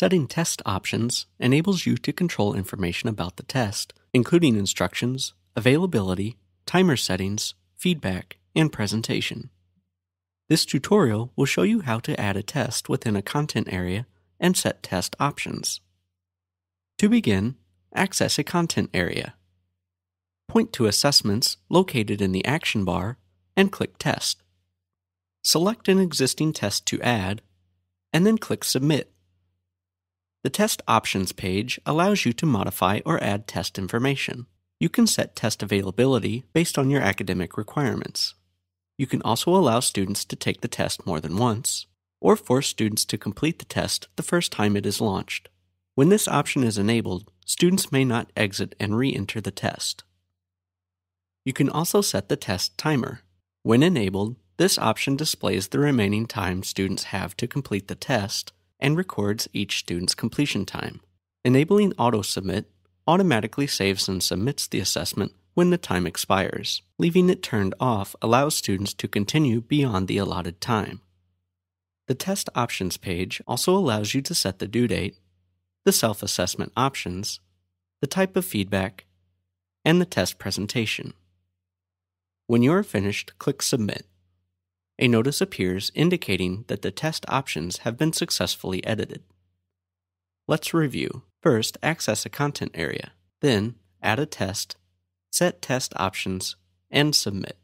Setting test options enables you to control information about the test, including instructions, availability, timer settings, feedback, and presentation. This tutorial will show you how to add a test within a content area and set test options. To begin, access a content area. Point to assessments located in the action bar and click Test. Select an existing test to add, and then click Submit. The Test Options page allows you to modify or add test information. You can set test availability based on your academic requirements. You can also allow students to take the test more than once, or force students to complete the test the first time it is launched. When this option is enabled, students may not exit and re enter the test. You can also set the test timer. When enabled, this option displays the remaining time students have to complete the test and records each student's completion time. Enabling auto submit automatically saves and submits the assessment when the time expires. Leaving it turned off allows students to continue beyond the allotted time. The test options page also allows you to set the due date, the self assessment options, the type of feedback, and the test presentation. When you are finished, click Submit a notice appears indicating that the test options have been successfully edited. Let's review. First, access a content area, then add a test, set test options, and submit.